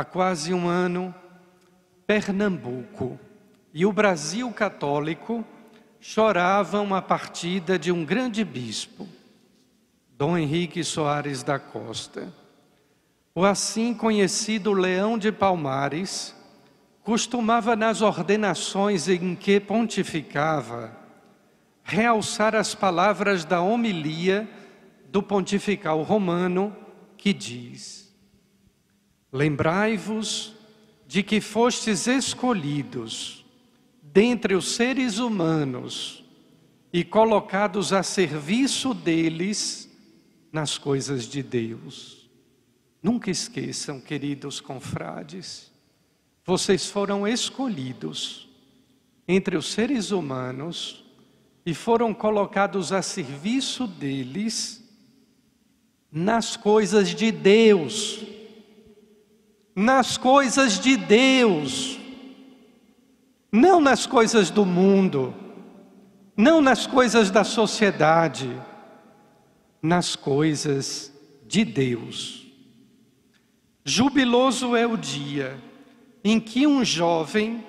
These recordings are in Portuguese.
há quase um ano, Pernambuco e o Brasil católico choravam a partida de um grande bispo, Dom Henrique Soares da Costa. O assim conhecido Leão de Palmares costumava, nas ordenações em que pontificava, realçar as palavras da homilia do pontifical romano que diz: Lembrai-vos de que fostes escolhidos dentre os seres humanos e colocados a serviço deles nas coisas de Deus. Nunca esqueçam, queridos confrades, vocês foram escolhidos entre os seres humanos e foram colocados a serviço deles nas coisas de Deus nas coisas de Deus, não nas coisas do mundo, não nas coisas da sociedade, nas coisas de Deus. Jubiloso é o dia em que um jovem,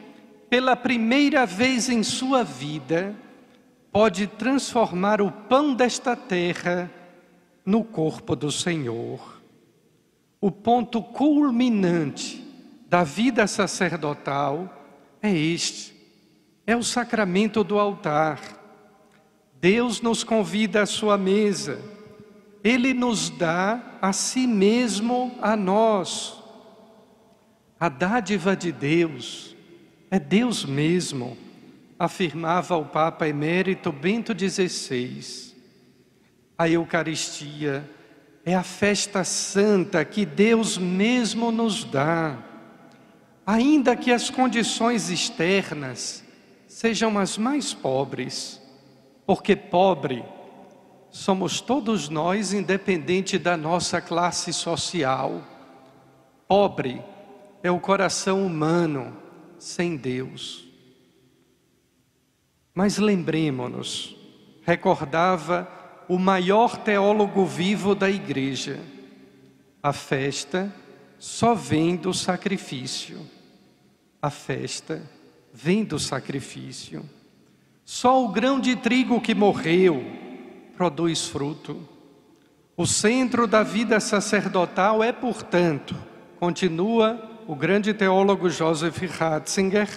pela primeira vez em sua vida, pode transformar o pão desta terra no corpo do Senhor o ponto culminante da vida sacerdotal é este: é o sacramento do altar. Deus nos convida à sua mesa, Ele nos dá a si mesmo a nós. A dádiva de Deus é Deus mesmo, afirmava o Papa Emérito Bento XVI. A Eucaristia é a festa santa que Deus mesmo nos dá. Ainda que as condições externas sejam as mais pobres, porque pobre somos todos nós, independente da nossa classe social. Pobre é o coração humano sem Deus. Mas lembremos-nos, recordava o maior teólogo vivo da igreja. A festa só vem do sacrifício. A festa vem do sacrifício. Só o grão de trigo que morreu produz fruto. O centro da vida sacerdotal é, portanto, continua o grande teólogo Joseph Ratzinger,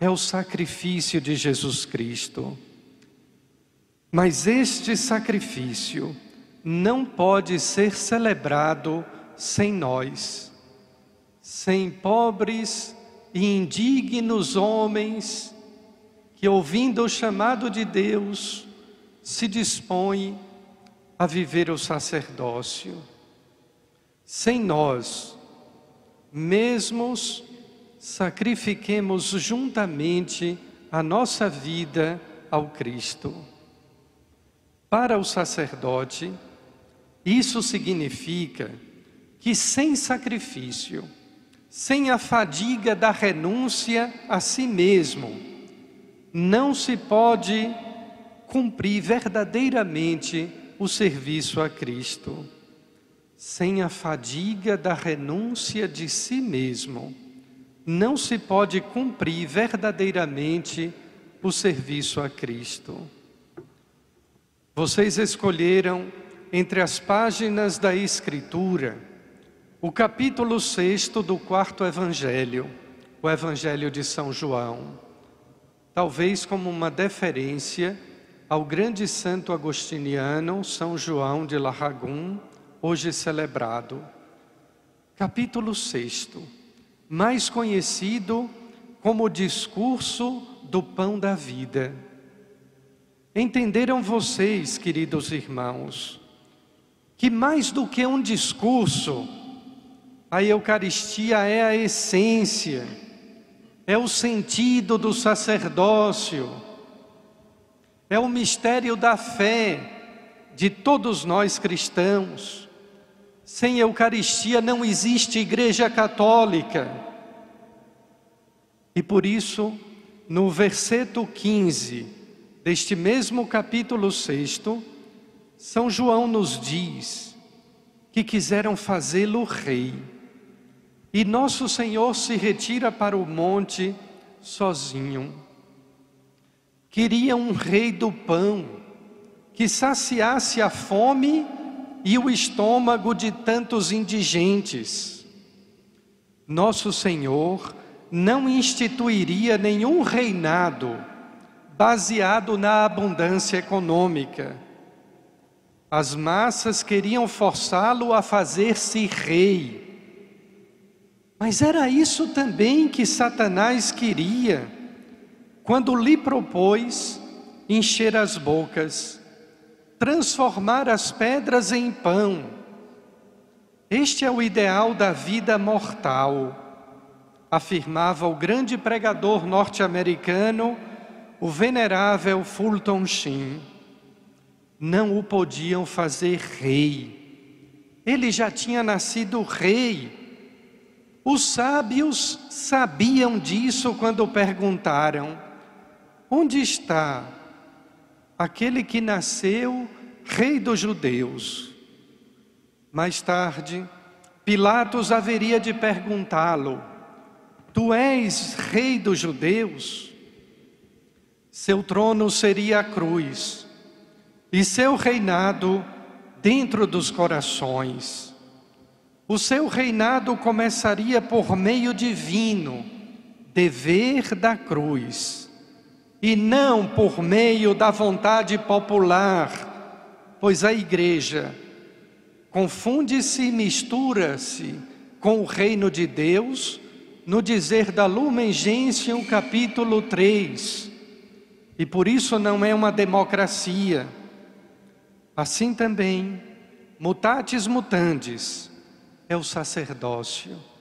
é o sacrifício de Jesus Cristo. Mas este sacrifício não pode ser celebrado sem nós, sem pobres e indignos homens que, ouvindo o chamado de Deus, se dispõem a viver o sacerdócio. Sem nós, mesmos, sacrifiquemos juntamente a nossa vida ao Cristo. Para o sacerdote, isso significa que sem sacrifício, sem a fadiga da renúncia a si mesmo, não se pode cumprir verdadeiramente o serviço a Cristo. Sem a fadiga da renúncia de si mesmo, não se pode cumprir verdadeiramente o serviço a Cristo. Vocês escolheram entre as páginas da Escritura o capítulo 6 do quarto Evangelho, o Evangelho de São João, talvez como uma deferência ao grande santo agostiniano São João de Larragum, hoje celebrado. Capítulo 6, mais conhecido como o discurso do pão da vida. Entenderam vocês, queridos irmãos, que mais do que um discurso, a Eucaristia é a essência, é o sentido do sacerdócio, é o mistério da fé de todos nós cristãos. Sem Eucaristia não existe Igreja Católica. E por isso, no verseto 15, deste mesmo capítulo 6, São João nos diz que quiseram fazê-lo rei. E nosso Senhor se retira para o monte sozinho. Queria um rei do pão que saciasse a fome e o estômago de tantos indigentes. Nosso Senhor não instituiria nenhum reinado baseado na abundância econômica. As massas queriam forçá-lo a fazer-se rei. Mas era isso também que Satanás queria quando lhe propôs encher as bocas, transformar as pedras em pão. Este é o ideal da vida mortal, afirmava o grande pregador norte-americano o venerável Fulton Sheen não o podiam fazer rei. Ele já tinha nascido rei. Os sábios sabiam disso quando perguntaram: onde está aquele que nasceu rei dos judeus? Mais tarde, Pilatos haveria de perguntá-lo: Tu és rei dos judeus? seu trono seria a cruz e seu reinado dentro dos corações. O seu reinado começaria por meio divino, dever da cruz, e não por meio da vontade popular, pois a igreja confunde-se e mistura-se com o reino de Deus no dizer da Lumen Gentium capítulo 3 e por isso não é uma democracia. Assim também, mutatis mutandis, é o sacerdócio.